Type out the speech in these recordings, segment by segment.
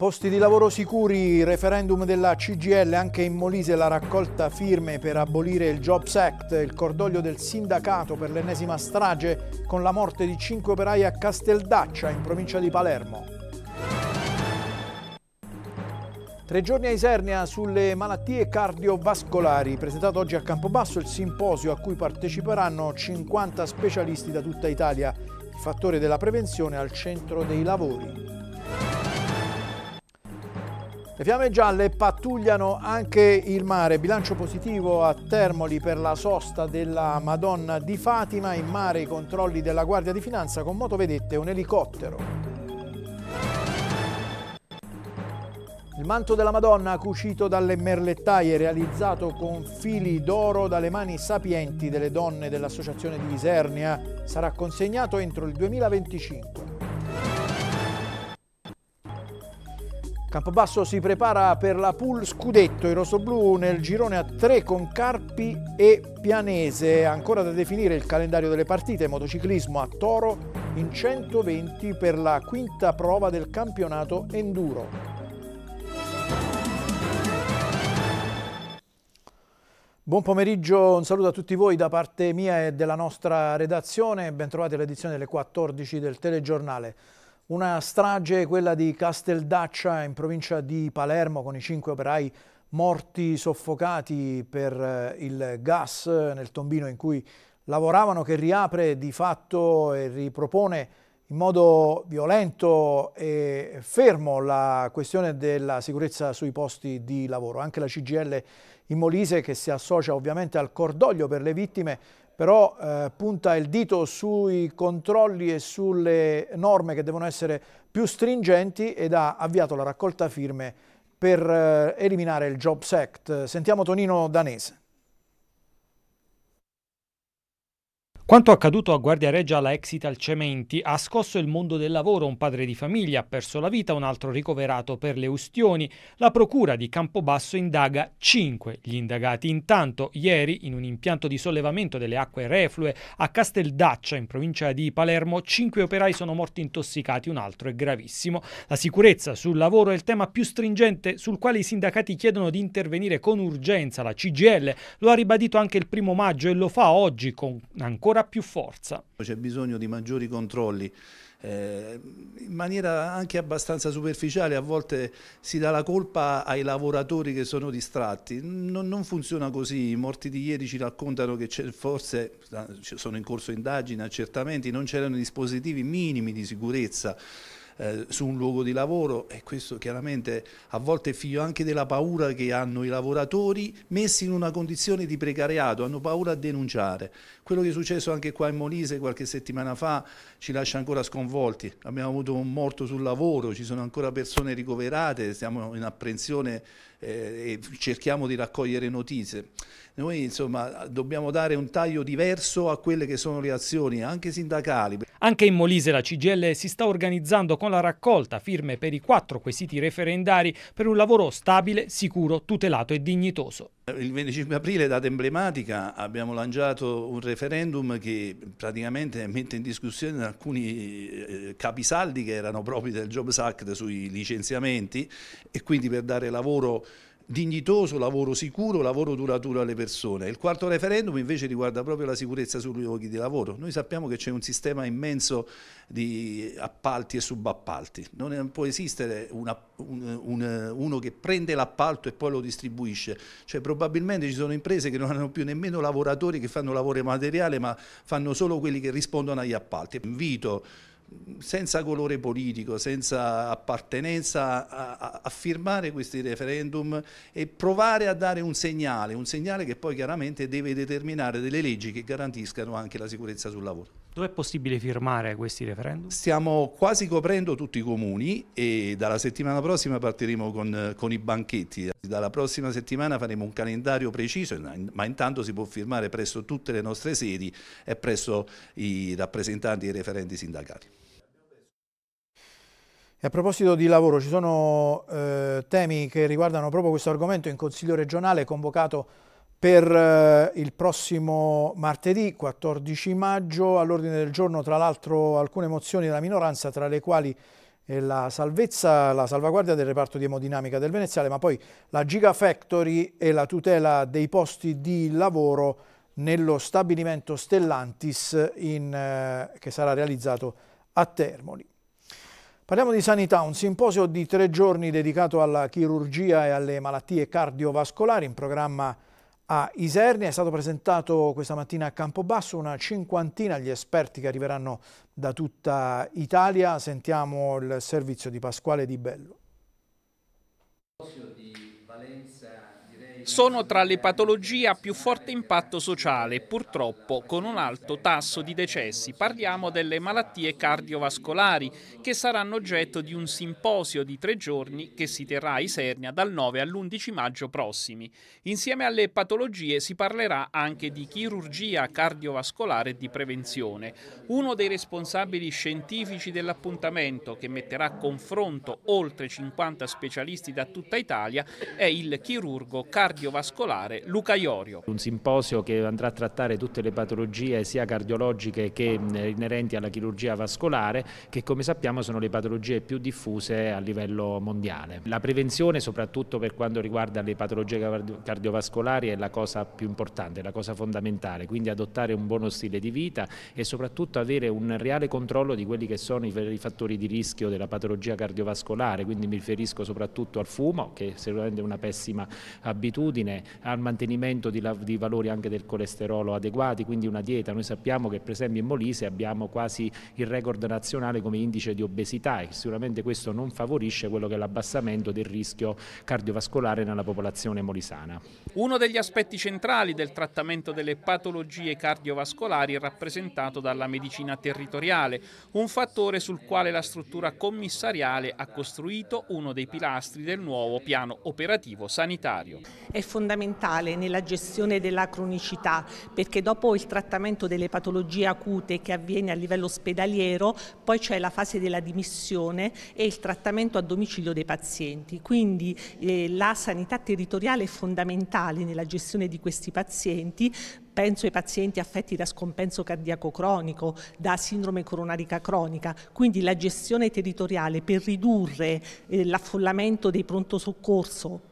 Posti di lavoro sicuri, referendum della CGL anche in Molise la raccolta firme per abolire il Jobs Act, il cordoglio del sindacato per l'ennesima strage con la morte di cinque operai a Casteldaccia in provincia di Palermo. Tre giorni a Isernia sulle malattie cardiovascolari, presentato oggi a Campobasso il simposio a cui parteciperanno 50 specialisti da tutta Italia, il fattore della prevenzione al centro dei lavori. Le fiamme gialle pattugliano anche il mare. Bilancio positivo a Termoli per la sosta della Madonna di Fatima. In mare i controlli della Guardia di Finanza con motovedette e un elicottero. Il manto della Madonna cucito dalle merlettaie, realizzato con fili d'oro dalle mani sapienti delle donne dell'Associazione di Isernia, sarà consegnato entro il 2025. Campobasso si prepara per la pool scudetto, i rossoblù nel girone a 3 con Carpi e Pianese. Ancora da definire il calendario delle partite, motociclismo a Toro in 120 per la quinta prova del campionato enduro. Buon pomeriggio, un saluto a tutti voi da parte mia e della nostra redazione. Bentrovati all'edizione delle 14 del telegiornale. Una strage, quella di Casteldaccia in provincia di Palermo, con i cinque operai morti soffocati per eh, il gas eh, nel tombino in cui lavoravano, che riapre di fatto e ripropone in modo violento e fermo la questione della sicurezza sui posti di lavoro. Anche la CGL in Molise, che si associa ovviamente al cordoglio per le vittime, però eh, punta il dito sui controlli e sulle norme che devono essere più stringenti ed ha avviato la raccolta firme per eh, eliminare il Jobs Act. Sentiamo Tonino Danese. Quanto accaduto a Guardia Reggia alla Exital Cementi ha scosso il mondo del lavoro, un padre di famiglia ha perso la vita, un altro ricoverato per le ustioni. La procura di Campobasso indaga 5 gli indagati. Intanto ieri in un impianto di sollevamento delle acque reflue a Casteldaccia in provincia di Palermo 5 operai sono morti intossicati, un altro è gravissimo. La sicurezza sul lavoro è il tema più stringente sul quale i sindacati chiedono di intervenire con urgenza. La CGL lo ha ribadito anche il primo maggio e lo fa oggi con ancora avrà più forza. C'è bisogno di maggiori controlli eh, in maniera anche abbastanza superficiale, a volte si dà la colpa ai lavoratori che sono distratti, non, non funziona così, i morti di ieri ci raccontano che forse eh, sono in corso indagini, accertamenti, non c'erano dispositivi minimi di sicurezza. Eh, su un luogo di lavoro e questo chiaramente a volte è figlio anche della paura che hanno i lavoratori messi in una condizione di precariato, hanno paura a denunciare. Quello che è successo anche qua in Molise qualche settimana fa ci lascia ancora sconvolti, abbiamo avuto un morto sul lavoro, ci sono ancora persone ricoverate, siamo in apprensione eh, e cerchiamo di raccogliere notizie. Noi insomma dobbiamo dare un taglio diverso a quelle che sono le azioni anche sindacali. Anche in Molise la CGL si sta organizzando con la raccolta firme per i quattro quesiti referendari per un lavoro stabile, sicuro, tutelato e dignitoso. Eh, il 25 aprile, data emblematica, abbiamo lanciato un referendum che praticamente mette in discussione alcuni eh, capisaldi che erano propri del Jobs Act sui licenziamenti e quindi per dare lavoro dignitoso, lavoro sicuro, lavoro duraturo alle persone. Il quarto referendum invece riguarda proprio la sicurezza sui luoghi di lavoro. Noi sappiamo che c'è un sistema immenso di appalti e subappalti. Non può esistere una, un, un, uno che prende l'appalto e poi lo distribuisce. Cioè, probabilmente ci sono imprese che non hanno più nemmeno lavoratori che fanno lavoro materiale, ma fanno solo quelli che rispondono agli appalti. Invito senza colore politico, senza appartenenza, a, a, a, firmare questi referendum e provare a dare un segnale, un segnale che poi chiaramente deve determinare delle leggi che garantiscano anche la sicurezza sul lavoro. Dove è possibile firmare questi referendum? Stiamo quasi coprendo tutti i comuni e dalla settimana prossima partiremo con, con, i banchetti. Dalla prossima settimana faremo un calendario preciso, ma intanto si può firmare presso tutte le nostre sedi e presso i rappresentanti e i referenti sindacali. E a proposito di lavoro, ci sono eh, temi che riguardano proprio questo argomento in Consiglio regionale convocato per eh, il prossimo martedì 14 maggio all'ordine del giorno tra l'altro alcune mozioni della minoranza tra le quali eh, la salvezza, la salvaguardia del reparto di emodinamica del Veneziale ma poi la Gigafactory e la tutela dei posti di lavoro nello stabilimento Stellantis in, eh, che sarà realizzato a Termoli. Parliamo di sanità, un simposio di tre giorni dedicato alla chirurgia e alle malattie cardiovascolari in programma a Isernia è stato presentato questa mattina a Campobasso una cinquantina di esperti che arriveranno da tutta Italia. Sentiamo il servizio di Pasquale Di Bello. Di Valenza sono tra le patologie a più forte impatto sociale, purtroppo con un alto tasso di decessi. Parliamo delle malattie cardiovascolari che saranno oggetto di un simposio di tre giorni che si terrà a Isernia dal 9 all'11 maggio prossimi. Insieme alle patologie si parlerà anche di chirurgia cardiovascolare e di prevenzione. Uno dei responsabili scientifici dell'appuntamento che metterà a confronto oltre 50 specialisti da tutta Italia è il chirurgo chirurgico cardiovascolare Luca Iorio. Un simposio che andrà a trattare tutte le patologie sia cardiologiche che inerenti alla chirurgia vascolare che come sappiamo sono le patologie più diffuse a livello mondiale. La prevenzione soprattutto per quanto riguarda le patologie cardiovascolari è la cosa più importante, la cosa fondamentale, quindi adottare un buono stile di vita e soprattutto avere un reale controllo di quelli che sono i fattori di rischio della patologia cardiovascolare, quindi mi riferisco soprattutto al fumo che è sicuramente una pessima eh, abitudine, al mantenimento di, di valori anche del colesterolo adeguati, quindi una dieta. Noi sappiamo che per esempio in Molise abbiamo quasi il record nazionale come indice di obesità e sicuramente questo non favorisce quello che è l'abbassamento del rischio cardiovascolare nella popolazione molisana. Uno degli aspetti centrali del trattamento delle patologie cardiovascolari è rappresentato dalla medicina territoriale, un fattore sul quale la struttura commissariale ha costruito uno dei pilastri del nuovo piano operativo sanitario. È fondamentale nella gestione della cronicità perché dopo il trattamento delle patologie acute che avviene a livello ospedaliero poi c'è la fase della dimissione e il trattamento a domicilio dei pazienti. Quindi eh, la sanità territoriale è fondamentale nella gestione di questi pazienti penso ai pazienti affetti da scompenso cardiaco cronico, da sindrome coronarica cronica, quindi la gestione territoriale per ridurre eh, l'affollamento dei pronto soccorso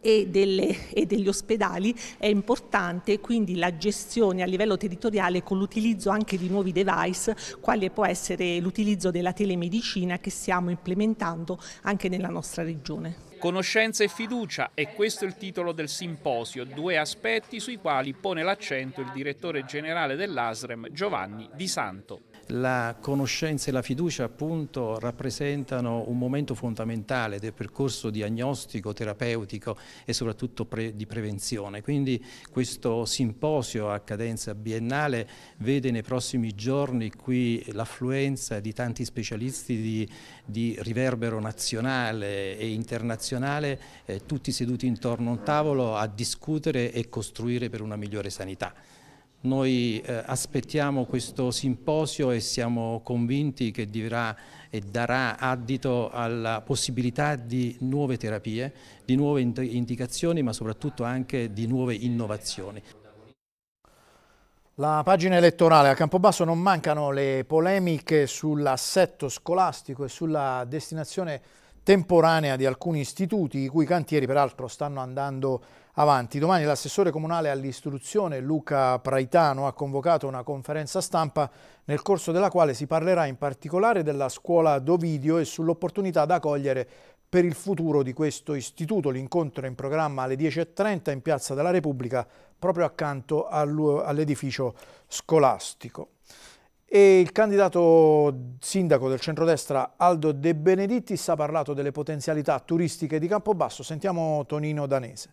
e, delle, e degli ospedali è importante quindi la gestione a livello territoriale con l'utilizzo anche di nuovi device, quale può essere l'utilizzo della telemedicina che stiamo implementando anche nella nostra regione. Conoscenza e fiducia, e questo è il titolo del simposio, due aspetti sui quali pone l'accento il direttore generale dell'ASREM Giovanni Di Santo. La conoscenza e la fiducia appunto rappresentano un momento fondamentale del percorso diagnostico, terapeutico e soprattutto pre di prevenzione. Quindi questo simposio a cadenza biennale vede nei prossimi giorni qui l'affluenza di tanti specialisti di, di, riverbero nazionale e internazionale, eh, tutti seduti intorno a un tavolo a discutere e costruire per una migliore sanità. Noi eh, aspettiamo questo simposio e siamo convinti che dirà e darà addito alla possibilità di nuove terapie, di nuove indicazioni ma soprattutto anche di nuove innovazioni. La pagina elettorale a Campobasso non mancano le polemiche sull'assetto scolastico e sulla destinazione temporanea di alcuni istituti i cui cantieri peraltro stanno andando avanti. Domani l'assessore comunale all'istruzione Luca Praitano ha convocato una conferenza stampa nel corso della quale si parlerà in particolare della scuola Dovidio e sull'opportunità da cogliere per il futuro di questo istituto. L'incontro è in programma alle 10.30 in Piazza della Repubblica proprio accanto all'edificio scolastico. E il candidato sindaco del centrodestra Aldo De Benedittis ha parlato delle potenzialità turistiche di Campobasso. Sentiamo Tonino Danese.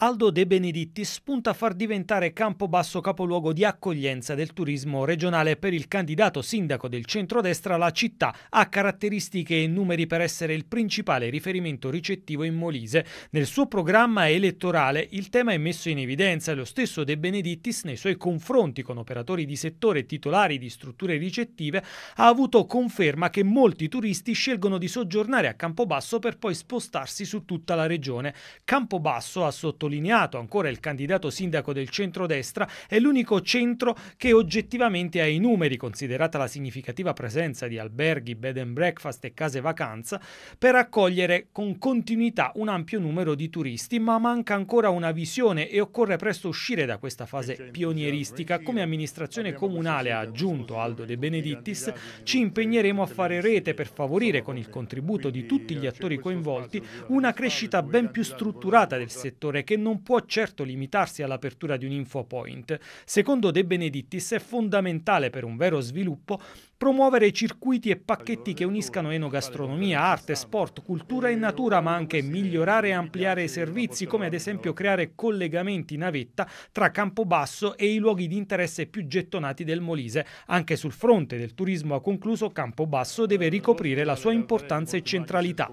Aldo De Benedittis punta a far diventare Campobasso capoluogo di accoglienza del turismo regionale per il candidato sindaco del centrodestra la città ha caratteristiche e numeri per essere il principale riferimento ricettivo in Molise. Nel suo programma elettorale il tema è messo in evidenza e lo stesso De Benedittis nei suoi confronti con operatori di settore titolari di strutture ricettive ha avuto conferma che molti turisti scelgono di soggiornare a Campobasso per poi spostarsi su tutta la regione. Campobasso ha sottolineato sottolineato ancora il candidato sindaco del centrodestra, è l'unico centro che oggettivamente ha i numeri, considerata la significativa presenza di alberghi, bed and breakfast e case vacanza, per accogliere con continuità un ampio numero di turisti, ma manca ancora una visione e occorre presto uscire da questa fase pionieristica. Come amministrazione comunale, ha aggiunto Aldo De Benedittis, ci impegneremo a fare rete per favorire con il contributo di tutti gli eh, attori coinvolti una crescita ben più strutturata del settore che non può certo limitarsi all'apertura di un infopoint. Secondo De Benedittis è fondamentale per un vero sviluppo promuovere circuiti e pacchetti che uniscano enogastronomia, arte, sport, cultura e natura, ma anche migliorare e ampliare i servizi, come ad esempio creare collegamenti navetta tra Campobasso e i luoghi di interesse più gettonati del Molise. Anche sul fronte del turismo ha concluso, Campobasso deve ricoprire la sua importanza e centralità.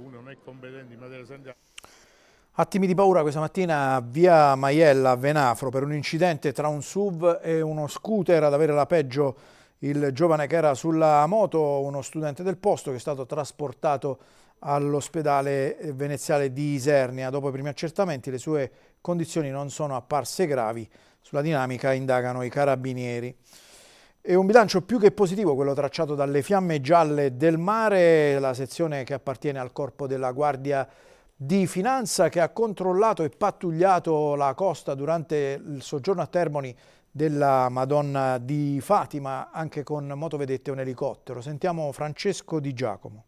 Attimi di paura questa mattina via Maiella a Venafro per un incidente tra un SUV e uno scooter ad avere la peggio il giovane che era sulla moto, uno studente del posto che è stato trasportato all'ospedale veneziale di Isernia. Dopo i primi accertamenti le sue condizioni non sono apparse gravi, sulla dinamica indagano i carabinieri. È un bilancio più che positivo quello tracciato dalle fiamme gialle del mare, la sezione che appartiene al corpo della Guardia di Finanza che ha controllato e pattugliato la costa durante il soggiorno a Termoni della Madonna di Fatima anche con motovedette e un elicottero. Sentiamo Francesco Di Giacomo.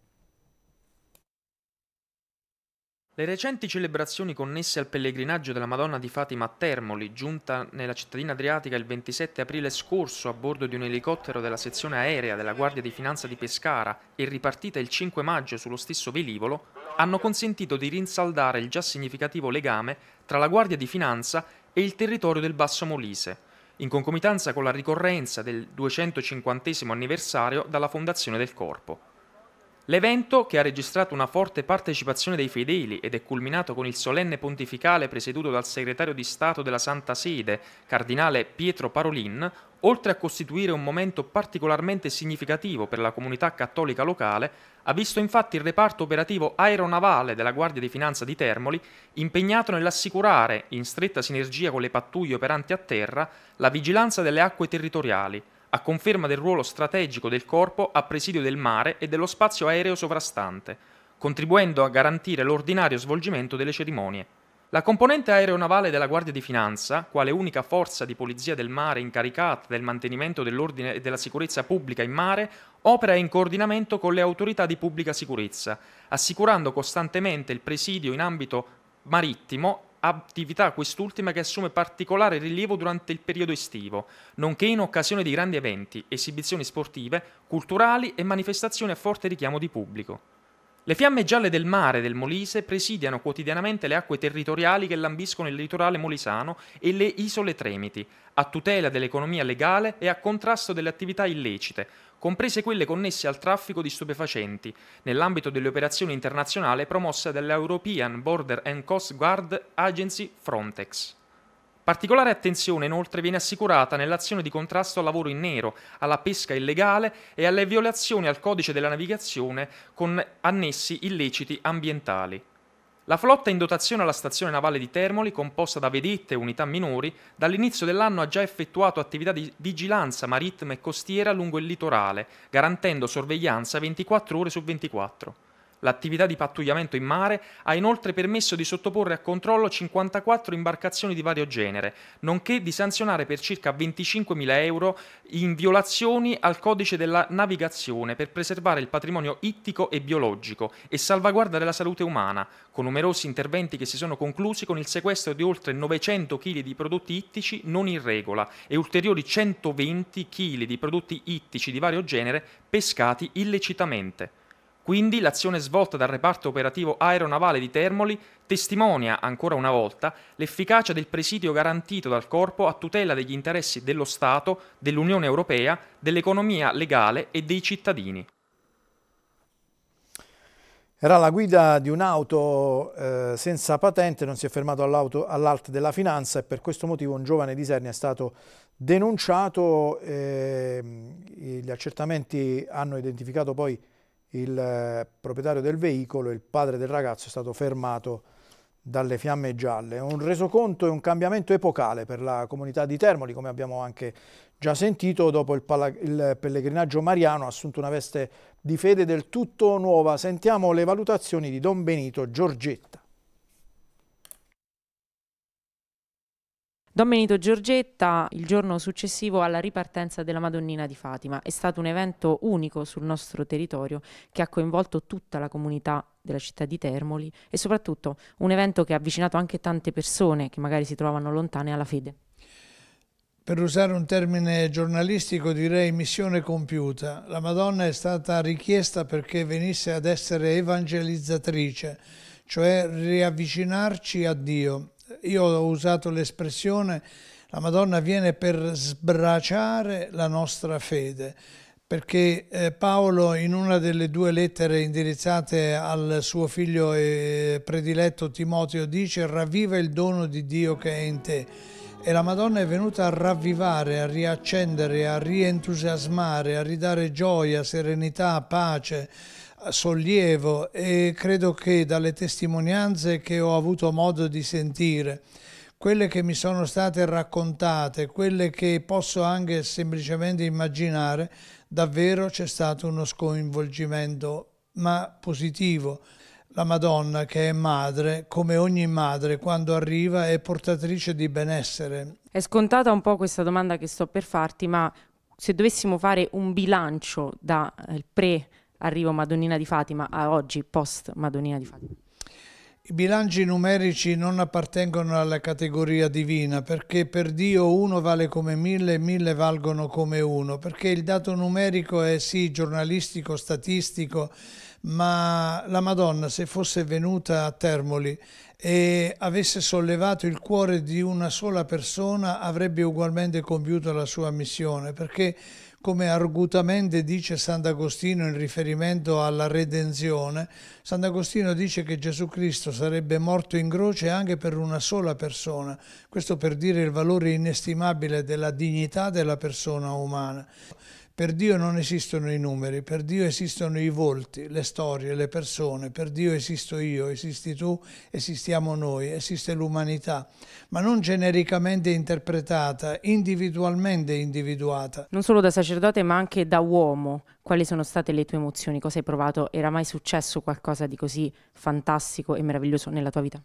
Le recenti celebrazioni connesse al pellegrinaggio della Madonna di Fatima a Termoli, giunta nella cittadina adriatica il 27 aprile scorso a bordo di un elicottero della sezione aerea della Guardia di Finanza di Pescara e ripartita il 5 maggio sullo stesso velivolo, hanno consentito di rinsaldare il già significativo legame tra la Guardia di Finanza e il territorio del Basso Molise, in concomitanza con la ricorrenza del 250 anniversario dalla fondazione del corpo. L'evento, che ha registrato una forte partecipazione dei fedeli ed è culminato con il solenne pontificale presieduto dal segretario di Stato della Santa Sede, cardinale Pietro Parolin, oltre a costituire un momento particolarmente significativo per la comunità cattolica locale, ha visto infatti il reparto operativo aeronavale della Guardia di Finanza di Termoli impegnato nell'assicurare, in stretta sinergia con le pattuglie operanti a terra, la vigilanza delle acque territoriali, a conferma del ruolo strategico del corpo a presidio del mare e dello spazio aereo sovrastante, contribuendo a garantire l'ordinario svolgimento delle cerimonie. La componente aeronavale della Guardia di Finanza, quale unica forza di polizia del mare incaricata del mantenimento dell'ordine e della sicurezza pubblica in mare, opera in coordinamento con le autorità di pubblica sicurezza, assicurando costantemente il presidio in ambito marittimo attività quest'ultima che assume particolare rilievo durante il periodo estivo, nonché in occasione di grandi eventi, esibizioni sportive, culturali e manifestazioni a forte richiamo di pubblico. Le fiamme gialle del mare del Molise presidiano quotidianamente le acque territoriali che lambiscono il litorale molisano e le isole Tremiti, a tutela dell'economia legale e a contrasto delle attività illecite, comprese quelle connesse al traffico di stupefacenti, nell'ambito delle operazioni internazionali promosse dall'European Border and Coast Guard Agency Frontex. Particolare attenzione inoltre viene assicurata nell'azione di contrasto al lavoro in nero, alla pesca illegale e alle violazioni al codice della navigazione con annessi illeciti ambientali. La flotta in dotazione alla stazione navale di Termoli, composta da vedette e unità minori, dall'inizio dell'anno ha già effettuato attività di vigilanza marittima e costiera lungo il litorale, garantendo sorveglianza 24 ore su 24. L'attività di pattugliamento in mare ha inoltre permesso di sottoporre a controllo 54 imbarcazioni di vario genere, nonché di sanzionare per circa 25.000 euro in violazioni al codice della navigazione per preservare il patrimonio ittico e biologico e salvaguardare la salute umana, con numerosi interventi che si sono conclusi con il sequestro di oltre 900 kg di prodotti ittici non in regola e ulteriori 120 kg di prodotti ittici di vario genere pescati illecitamente. Quindi l'azione svolta dal reparto operativo aeronavale di Termoli testimonia ancora una volta l'efficacia del presidio garantito dal corpo a tutela degli interessi dello Stato, dell'Unione Europea, dell'economia legale e dei cittadini. Era la guida di un'auto eh, senza patente, non si è fermato all'auto, all'alt della finanza e per questo motivo un giovane di Serni è stato denunciato. Eh, gli accertamenti hanno identificato poi il eh, proprietario del veicolo, il padre del ragazzo, è stato fermato dalle fiamme gialle. Un resoconto e un cambiamento epocale per la comunità di Termoli, come abbiamo anche già sentito, dopo il, il pellegrinaggio mariano ha assunto una veste di fede del tutto nuova. Sentiamo le valutazioni di Don Benito Giorgetta. Don Benito Giorgetta il giorno successivo alla ripartenza della Madonnina di Fatima. È stato un evento unico sul nostro territorio che ha coinvolto tutta la comunità della città di Termoli e soprattutto un evento che ha avvicinato anche tante persone che magari si trovavano lontane alla fede. Per usare un termine giornalistico direi missione compiuta. La Madonna è stata richiesta perché venisse ad essere evangelizzatrice, cioè riavvicinarci a Dio io ho usato l'espressione la Madonna viene per sbraciare la nostra fede, perché eh, Paolo in una delle due lettere indirizzate al suo figlio e prediletto Timoteo dice ravviva il dono di Dio che è in te e la Madonna è venuta a ravvivare, a riaccendere, a rientusiasmare, a ridare gioia, serenità, pace, sollievo e credo che dalle testimonianze che ho avuto modo di sentire, quelle che mi sono state raccontate, quelle che posso anche semplicemente immaginare, davvero c'è stato uno sconvolgimento, ma positivo. La Madonna, che è madre, come ogni madre, quando arriva è portatrice di benessere. È scontata un po' questa domanda che sto per farti, ma se dovessimo fare un bilancio dal eh, pre arrivo Madonnina di Fatima a oggi post Madonnina di Fatima? I bilanci numerici non appartengono alla categoria divina perché per Dio uno vale come mille e mille valgono come uno, perché il dato numerico è sì giornalistico, statistico, ma la Madonna se fosse venuta a Termoli e avesse sollevato il cuore di una sola persona avrebbe ugualmente compiuto la sua missione, perché come argutamente dice Sant'Agostino in riferimento alla redenzione, Sant'Agostino dice che Gesù Cristo sarebbe morto in croce anche per una sola persona, questo per dire il valore inestimabile della dignità della persona umana. Per Dio non esistono i numeri, per Dio esistono i volti, le storie, le persone, per Dio esisto io, esisti tu, esistiamo noi, esiste l'umanità, ma non genericamente interpretata, individualmente individuata. Non solo da sacerdote ma anche da uomo. Quali sono state le tue emozioni? Cosa hai provato? Era mai successo qualcosa di così fantastico e meraviglioso nella tua vita?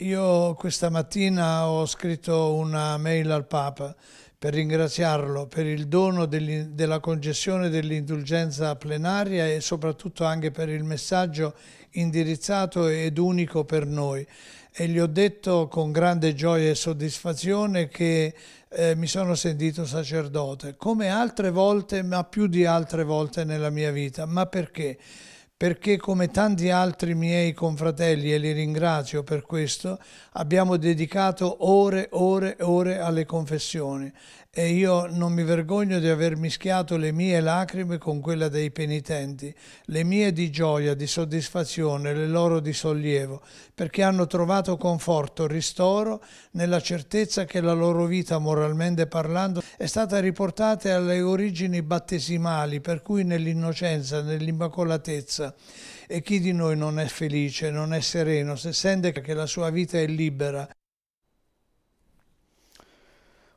Io questa mattina ho scritto una mail al Papa per ringraziarlo per il dono della concessione dell'indulgenza plenaria e soprattutto anche per il messaggio indirizzato ed unico per noi. E gli ho detto con grande gioia e soddisfazione che eh, mi sono sentito sacerdote, come altre volte, ma più di altre volte nella mia vita. Ma perché? perché come tanti altri miei confratelli, e li ringrazio per questo, abbiamo dedicato ore, ore, ore alle confessioni e io non mi vergogno di aver mischiato le mie lacrime con quella dei penitenti, le mie di gioia, di soddisfazione, le loro di sollievo, perché hanno trovato conforto, ristoro nella certezza che la loro vita, moralmente parlando, è stata riportata alle origini battesimali, per cui nell'innocenza, nell'immacolatezza. E chi di noi non è felice, non è sereno, se sente che la sua vita è libera?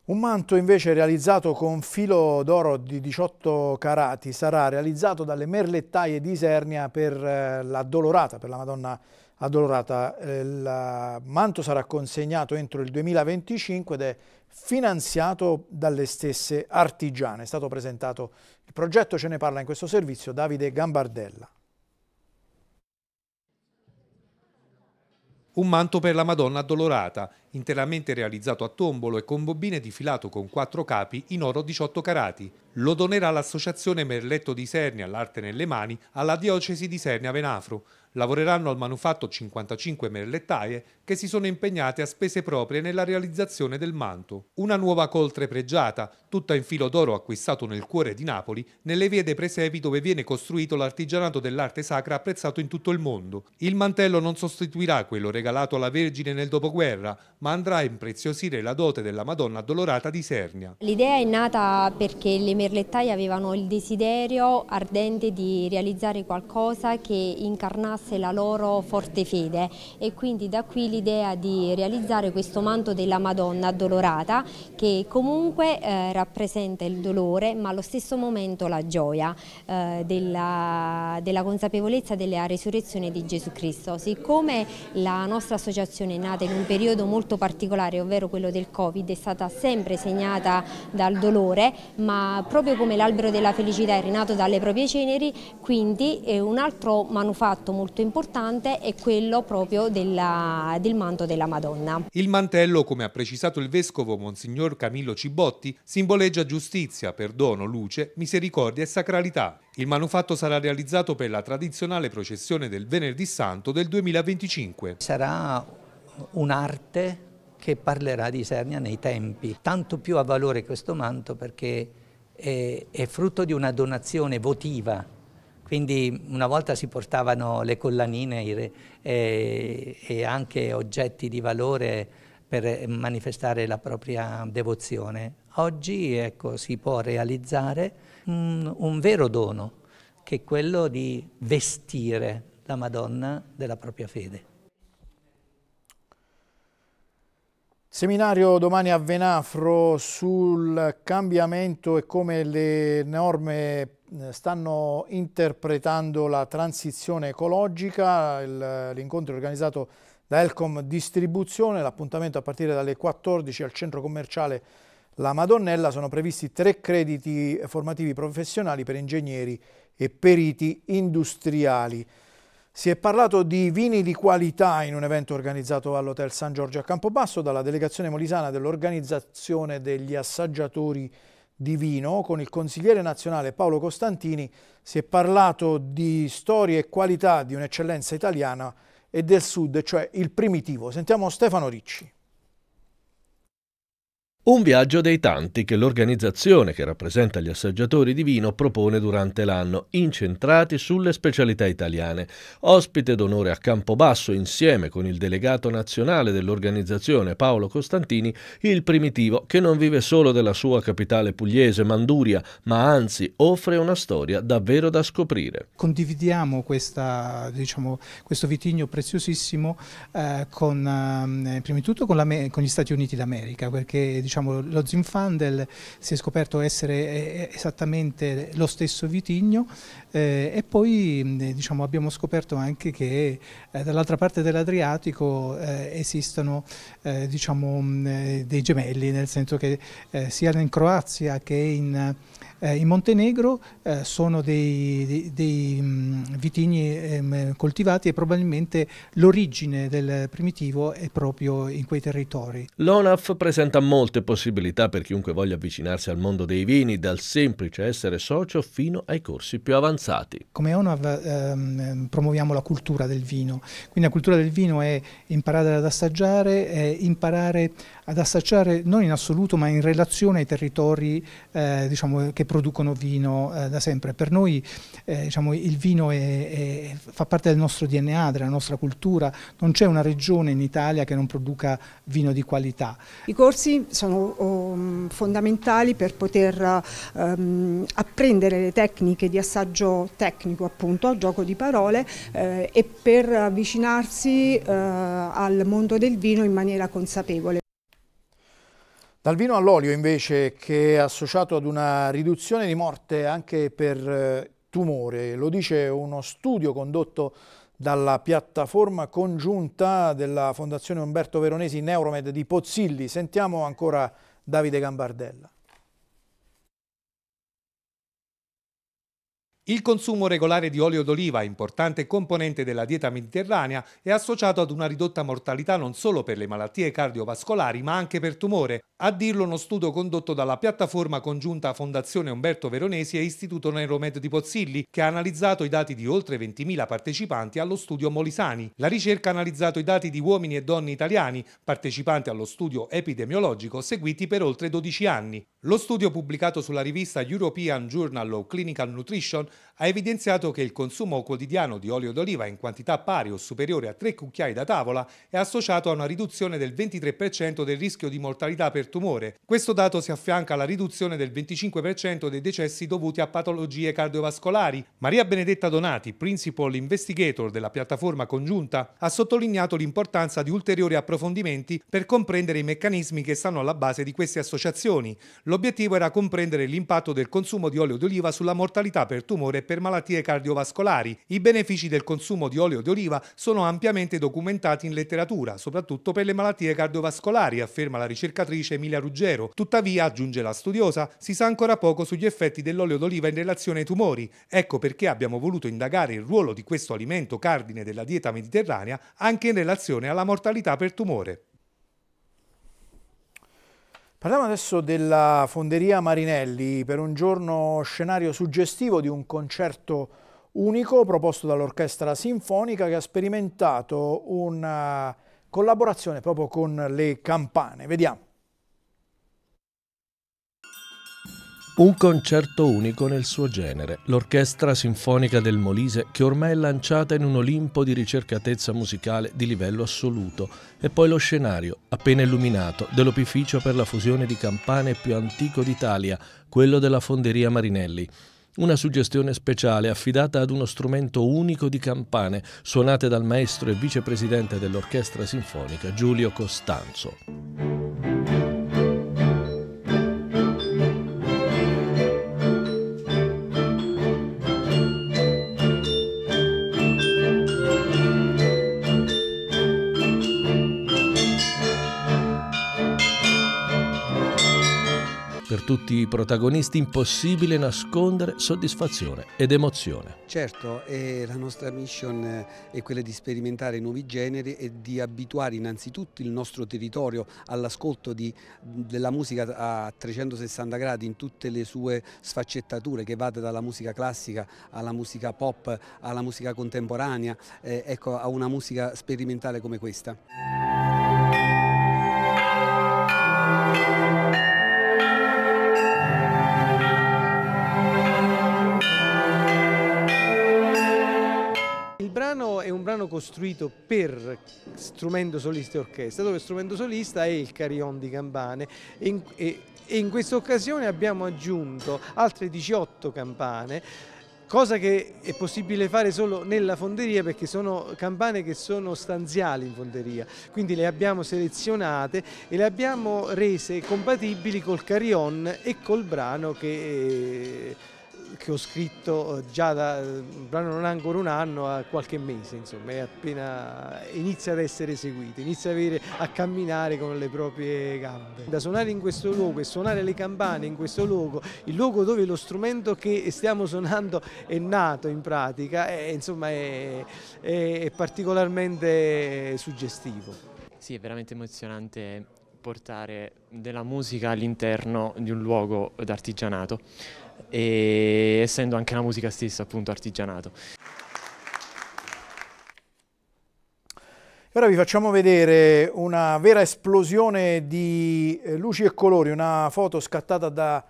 Un manto invece realizzato con filo d'oro di 18 carati sarà realizzato dalle merlettaie di Isernia per eh, la Dolorata, per la Madonna Addolorata. Eh, il manto sarà consegnato entro il 2025 ed è finanziato dalle stesse artigiane. È stato presentato il progetto, ce ne parla in questo servizio Davide Gambardella. Un manto per la Madonna addolorata, interamente realizzato a tombolo e con bobine di filato con quattro capi in oro 18 carati. Lo donerà l'Associazione Merletto di Sernia, l'arte nelle mani, alla Diocesi di Sernia Venafro. Lavoreranno al manufatto 55 merlettaie che si sono impegnate a spese proprie nella realizzazione del manto. Una nuova coltre pregiata, tutta in filo d'oro acquistato nel cuore di Napoli, nelle vie dei presepi dove viene costruito l'artigianato dell'arte sacra apprezzato in tutto il mondo. Il mantello non sostituirà quello regalato alla Vergine nel dopoguerra, ma andrà a impreziosire la dote della Madonna addolorata di Sernia. L'idea è nata perché le merlettaie avevano il desiderio ardente di realizzare qualcosa che incarnasse la loro forte fede e quindi da qui l'idea l'idea di realizzare questo manto della Madonna addolorata che comunque eh, rappresenta il dolore ma allo stesso momento la gioia eh, della, della, consapevolezza della resurrezione di Gesù Cristo. Siccome la nostra associazione è nata in un periodo molto particolare, ovvero quello del Covid, è stata sempre segnata dal dolore, ma proprio come l'albero della felicità è rinato dalle proprie ceneri, quindi eh, un altro manufatto molto importante è quello proprio della, del il manto della Madonna. Il mantello, come ha precisato il vescovo Monsignor Camillo Cibotti, simboleggia giustizia, perdono, luce, misericordia e sacralità. Il manufatto sarà realizzato per la tradizionale processione del Venerdì Santo del 2025. Sarà un'arte che parlerà di Sernia nei tempi. Tanto più ha valore questo manto perché è, è frutto di una donazione votiva quindi una volta si portavano le collanine, i re, e, e anche oggetti di valore per manifestare la propria devozione. Oggi ecco, si può realizzare un, un vero dono, che è quello di vestire la Madonna della propria fede. Seminario domani a Venafro sul cambiamento e come le norme stanno interpretando la transizione ecologica, l'incontro è organizzato da Elcom Distribuzione, l'appuntamento a partire dalle 14 al centro commerciale La Madonnella, sono previsti tre crediti formativi professionali per ingegneri e periti industriali. Si è parlato di vini di qualità in un evento organizzato all'Hotel San Giorgio a Campobasso dalla delegazione molisana dell'Organizzazione degli Assaggiatori Divino, con il consigliere nazionale Paolo Costantini si è parlato di storie e qualità di un'eccellenza italiana e del sud, cioè il primitivo. Sentiamo Stefano Ricci. Un viaggio dei tanti che l'organizzazione che rappresenta gli assaggiatori di vino propone durante l'anno, incentrati sulle specialità italiane. Ospite d'onore a Campobasso, insieme con il delegato nazionale dell'organizzazione Paolo Costantini, il primitivo che non vive solo della sua capitale pugliese, Manduria, ma anzi offre una storia davvero da scoprire. Condividiamo questa, diciamo, questo vitigno preziosissimo eh, con, eh, prima di tutto con, con, gli Stati Uniti d'America, perché diciamo, diciamo, lo Zinfandel si è scoperto essere eh, eh, esattamente lo stesso vitigno eh, e poi eh, diciamo, abbiamo scoperto anche che eh, dall'altra parte dell'Adriatico eh, esistono diciamo, mh, dei gemelli, nel senso che sia in Croazia che in eh, in Montenegro eh, sono dei, dei, dei mm, vitigni ehm, coltivati e probabilmente l'origine del primitivo è proprio in quei territori. L'ONAF presenta molte possibilità per chiunque voglia avvicinarsi al mondo dei vini, dal semplice essere socio fino ai corsi più avanzati. Come ONAF ehm, promuoviamo la cultura del vino, quindi la cultura del vino è imparare ad assaggiare, è imparare ad assaggiare non in assoluto ma in relazione ai territori eh, diciamo, che producono vino eh, da sempre. Per noi eh, diciamo, il vino è, è, fa parte del nostro DNA, della nostra cultura, non c'è una regione in Italia che non produca vino di qualità. I corsi sono um, fondamentali per poter um, apprendere le tecniche di assaggio tecnico, appunto, a gioco di parole, eh, e per avvicinarsi eh, al mondo del vino in maniera consapevole. Dal vino all'olio invece che è associato ad una riduzione di morte anche per eh, tumore, lo dice uno studio condotto dalla piattaforma congiunta della Fondazione Umberto Veronesi Neuromed di Pozzilli. Sentiamo ancora Davide Gambardella. Il consumo regolare di olio d'oliva, importante componente della dieta mediterranea, è associato ad una ridotta mortalità non solo per le malattie cardiovascolari ma anche per tumore, a dirlo uno studio condotto dalla piattaforma congiunta Fondazione Umberto Veronesi e Istituto Neuromed di Pozzilli, che ha analizzato i dati di oltre 20.000 partecipanti allo studio Molisani. La ricerca ha analizzato i dati di uomini e donne italiani, partecipanti allo studio epidemiologico, seguiti per oltre 12 anni. Lo studio pubblicato sulla rivista European Journal of Clinical Nutrition ha evidenziato che il consumo quotidiano di olio d'oliva in quantità pari o superiore a 3 cucchiai da tavola è associato a una riduzione del 23% del rischio di mortalità per tumore. Questo dato si affianca alla riduzione del 25% dei decessi dovuti a patologie cardiovascolari. Maria Benedetta Donati, principal investigator della piattaforma congiunta, ha sottolineato l'importanza di ulteriori approfondimenti per comprendere i meccanismi che stanno alla base di queste associazioni. L'obiettivo era comprendere l'impatto del consumo di olio d'oliva sulla mortalità per tumore tumore e per malattie cardiovascolari. I benefici del consumo di olio d'oliva sono ampiamente documentati in letteratura, soprattutto per le malattie cardiovascolari, afferma la ricercatrice Emilia Ruggero. Tuttavia, aggiunge la studiosa, si sa ancora poco sugli effetti dell'olio d'oliva in relazione ai tumori. Ecco perché abbiamo voluto indagare il ruolo di questo alimento cardine della dieta mediterranea anche in relazione alla mortalità per tumore. Parliamo adesso della Fonderia Marinelli per un giorno scenario suggestivo di un concerto unico proposto dall'Orchestra Sinfonica che ha sperimentato una collaborazione proprio con le campane. Vediamo. Un concerto unico nel suo genere, l'Orchestra Sinfonica del Molise che ormai è lanciata in un Olimpo di ricercatezza musicale di livello assoluto e poi lo scenario, appena illuminato, dell'opificio per la fusione di campane più antico d'Italia, quello della Fonderia Marinelli. Una suggestione speciale affidata ad uno strumento unico di campane suonate dal maestro e vicepresidente dell'Orchestra Sinfonica Giulio Costanzo. tutti i protagonisti impossibile nascondere soddisfazione ed emozione. Certo, eh, la nostra mission eh, è quella di sperimentare nuovi generi e di abituare innanzitutto il nostro territorio all'ascolto della musica a 360 gradi in tutte le sue sfaccettature che vada dalla musica classica alla musica pop alla musica contemporanea, eh, ecco, a una musica sperimentale come questa. brano costruito per strumento solista e orchestra, dove strumento solista è il carion di campane e in, e, e in questa occasione abbiamo aggiunto altre 18 campane cosa che è possibile fare solo nella fonderia perché sono campane che sono stanziali in fonderia, quindi le abbiamo selezionate e le abbiamo rese compatibili col carion e col brano che eh, che ho scritto eh, già da eh, un brano non ha ancora un anno a qualche mese, insomma, è appena inizia ad essere eseguito, inizia a, avere, a camminare con le proprie gambe. Da suonare in questo luogo e suonare le campane in questo luogo, il luogo dove lo strumento che stiamo suonando è nato in pratica, eh, è, insomma è, è particolarmente suggestivo. Sì, è veramente emozionante portare della musica all'interno di un luogo d'artigianato e essendo anche la musica stessa appunto artigianato. Ora vi facciamo vedere una vera esplosione di eh, luci e colori, una foto scattata da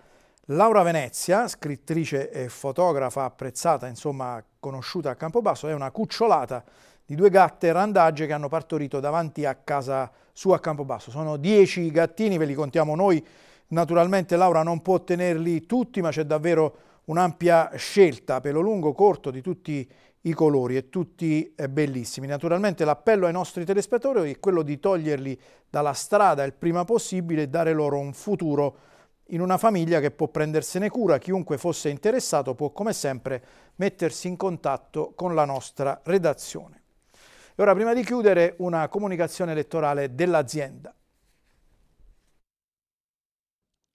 Laura Venezia, scrittrice e fotografa apprezzata, insomma conosciuta a Campobasso, è una cucciolata di due gatte randagge che hanno partorito davanti a casa sua a Campobasso. Sono dieci gattini, ve li contiamo noi Naturalmente Laura non può tenerli tutti, ma c'è davvero un'ampia scelta, pelo lungo, corto, di tutti i colori e tutti eh, bellissimi. Naturalmente l'appello ai nostri telespettatori è quello di toglierli dalla strada il prima possibile e dare loro un futuro in una famiglia che può prendersene cura. Chiunque fosse interessato può come sempre mettersi in contatto con la nostra redazione. E ora prima di chiudere una comunicazione elettorale dell'azienda.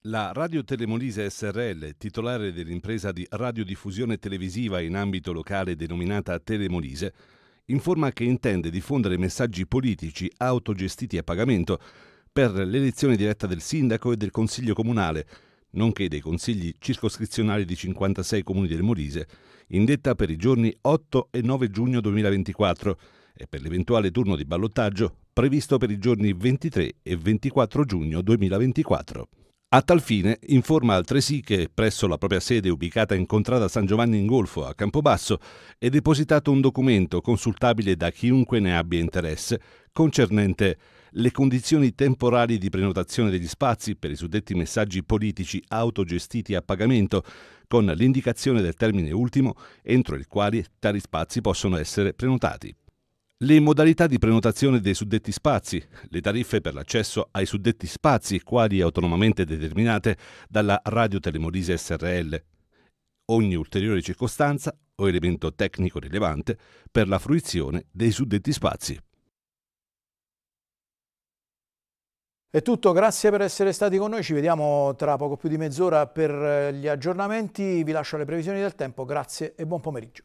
La Radio Telemolise SRL, titolare dell'impresa di radiodiffusione televisiva in ambito locale denominata Telemolise, informa che intende diffondere messaggi politici autogestiti a pagamento per l'elezione diretta del sindaco e del consiglio comunale, nonché dei consigli circoscrizionali di 56 comuni del Molise, indetta per i giorni 8 e 9 giugno 2024 e per l'eventuale turno di ballottaggio previsto per i giorni 23 e 24 giugno 2024. A tal fine informa altresì che presso la propria sede ubicata in contrada San Giovanni in Golfo a Campobasso è depositato un documento consultabile da chiunque ne abbia interesse concernente le condizioni temporali di prenotazione degli spazi per i suddetti messaggi politici autogestiti a pagamento, con l'indicazione del termine ultimo entro il quale tali spazi possono essere prenotati le modalità di prenotazione dei suddetti spazi, le tariffe per l'accesso ai suddetti spazi, quali autonomamente determinate dalla Radio Telemorise SRL, ogni ulteriore circostanza o elemento tecnico rilevante per la fruizione dei suddetti spazi. È tutto, grazie per essere stati con noi, ci vediamo tra poco più di mezz'ora per eh, gli aggiornamenti, vi lascio le previsioni del tempo, grazie e buon pomeriggio.